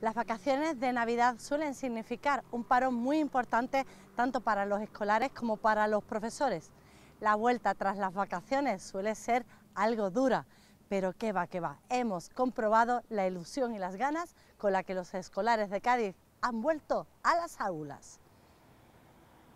Las vacaciones de Navidad suelen significar un parón muy importante tanto para los escolares como para los profesores. La vuelta tras las vacaciones suele ser algo dura, pero qué va, qué va. Hemos comprobado la ilusión y las ganas con la que los escolares de Cádiz han vuelto a las aulas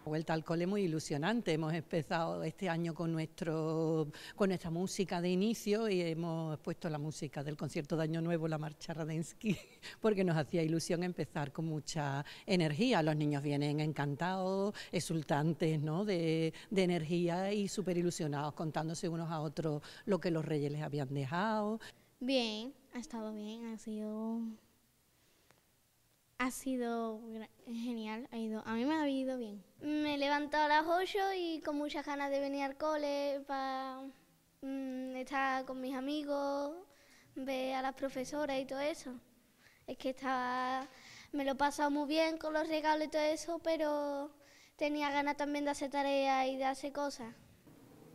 vuelta pues al cole muy ilusionante. Hemos empezado este año con, nuestro, con nuestra música de inicio y hemos puesto la música del concierto de Año Nuevo, la marcha Radensky, porque nos hacía ilusión empezar con mucha energía. Los niños vienen encantados, exultantes ¿no? de, energía y súper ilusionados, contándose unos a otros lo que los reyes les habían dejado. Bien, ha estado bien, ha sido ha sido genial, ha ido, a mí me ha ido bien levantado a las 8 y con muchas ganas de venir al cole para mm, estar con mis amigos, ver a las profesoras y todo eso. Es que estaba, me lo he pasado muy bien con los regalos y todo eso, pero tenía ganas también de hacer tareas y de hacer cosas.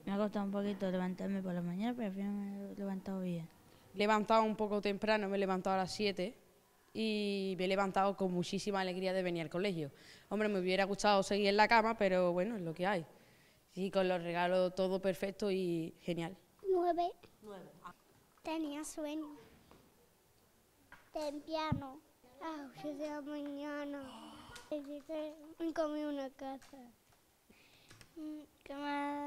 Me ha costado un poquito levantarme por la mañana, pero al final me he levantado bien. Levantado un poco temprano, me he levantado a las 7 y me he levantado con muchísima alegría de venir al colegio. Hombre, me hubiera gustado seguir en la cama, pero bueno, es lo que hay. Y con los regalos todo perfecto y genial. Nueve. Ah. Tenía sueño. Ten piano. Ah, yo de mañana. Me comí una casa. Mm, ¿Qué más?